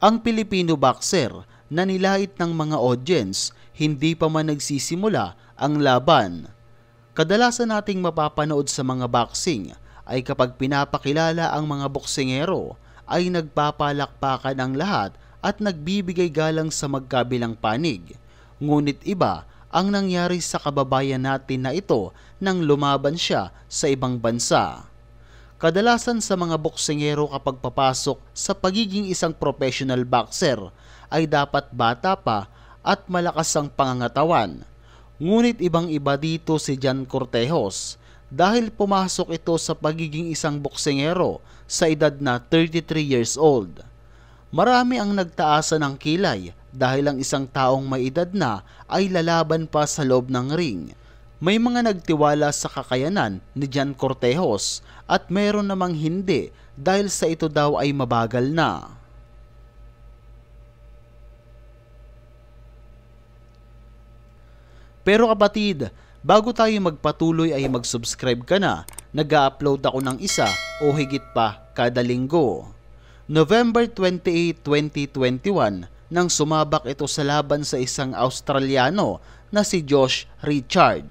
Ang Pilipino boxer na nilait ng mga audience hindi pa man nagsisimula ang laban. Kadalasan nating mapapanood sa mga boxing ay kapag pinapakilala ang mga boksingero ay nagpapalakpakan ang lahat at nagbibigay galang sa magkabilang panig. Ngunit iba ang nangyari sa kababayan natin na ito nang lumaban siya sa ibang bansa. Kadalasan sa mga boksingero kapag papasok sa pagiging isang professional boxer ay dapat bata pa at malakas ang pangangatawan. Ngunit ibang-iba dito si Jan Cortejos dahil pumasok ito sa pagiging isang boksingero sa edad na 33 years old. Marami ang nagtaasa ng kilay dahil ang isang taong may edad na ay lalaban pa sa loob ng ring may mga nagtiwala sa kakayanan ni Jan Cortejos at meron namang hindi dahil sa ito daw ay mabagal na. Pero kapatid, bago tayo magpatuloy ay mag-subscribe ka na. Nag-upload ako ng isa o higit pa kada linggo. November 28, 2021 nang sumabak ito sa laban sa isang Australiano na si Josh Richard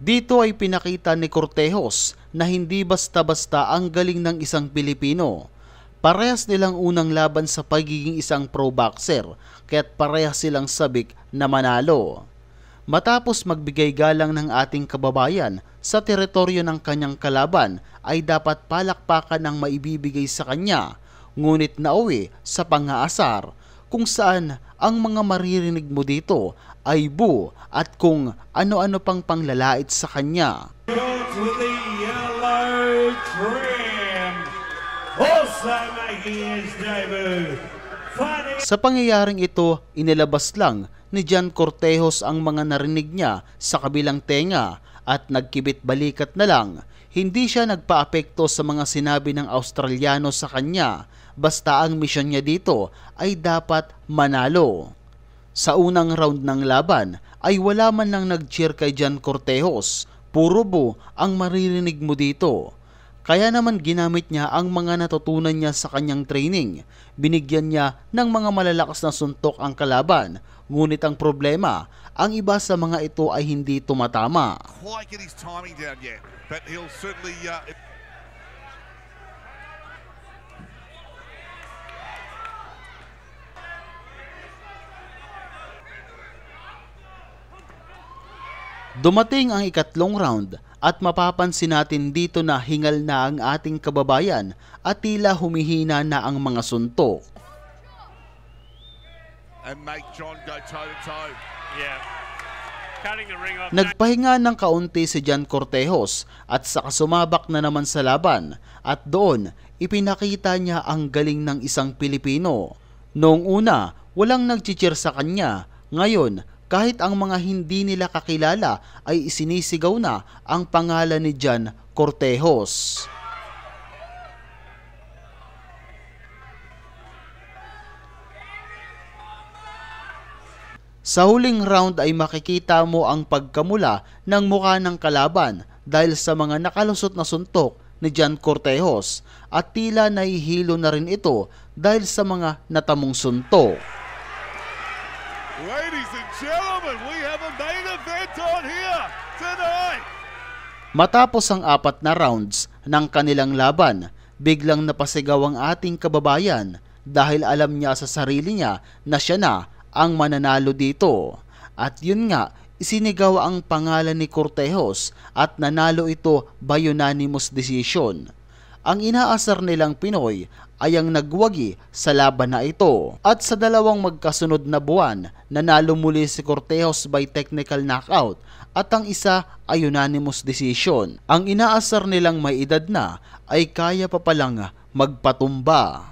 dito ay pinakita ni Cortejos na hindi basta-basta ang galing ng isang Pilipino. Parehas nilang unang laban sa pagiging isang pro-boxer, kaya't parehas silang sabik na manalo. Matapos magbigay galang ng ating kababayan sa teritoryo ng kanyang kalaban ay dapat palakpakan ang maibibigay sa kanya, ngunit nauwi sa pangaasar kung saan ang mga maririnig mo dito ay bu at kung ano-ano pang panglalait sa kanya. Sa pangyayaring ito, inilabas lang ni Jan Cortejos ang mga narinig niya sa kabilang tenga at nagkibit balikat na lang. Hindi siya nagpaapekto sa mga sinabi ng Australiano sa kanya basta ang misyon niya dito ay dapat manalo. Sa unang round ng laban ay wala man nang nag-cheer kay Jan Cortejos, puro bu ang maririnig mo dito. Kaya naman ginamit niya ang mga natutunan niya sa kanyang training. Binigyan niya ng mga malalakas na suntok ang kalaban. Ngunit ang problema, ang iba sa mga ito ay hindi tumatama. Quite get his timing down yet, but he'll certainly uh... Dumating ang ikatlong round at mapapansin natin dito na hingal na ang ating kababayan at tila humihina na ang mga suntok. And make John go toe to toe. Yeah. Nagpahinga ng kaunti si Jan Cortejos at saka sumabak na naman sa laban at doon ipinakita niya ang galing ng isang Pilipino. Noong una, walang nagchichir sa kanya. Ngayon, kahit ang mga hindi nila kakilala ay isinisigaw na ang pangalan ni Jan Cortejos. Sa huling round ay makikita mo ang pagkamula ng mukha ng kalaban dahil sa mga nakalusot na suntok ni Jan Cortejos at tila nahihilo na rin ito dahil sa mga natamong suntok. Ladies and gentlemen, we have a main event on here tonight. Matapos ang apat na rounds ng kanilang laban, biglang napasigaw ang ating kababayan dahil alam niya sa sarili niya na siya na ang mananalo dito. At yun nga, isinigaw ang pangalan ni Cortejos at nanalo ito by unanimous decision ang inaasar nilang Pinoy ay ang nagwagi sa laban na ito. At sa dalawang magkasunod na buwan, nanalo muli si Cortejos by technical knockout at ang isa ay unanimous decision. Ang inaasar nilang may edad na ay kaya pa palang magpatumba.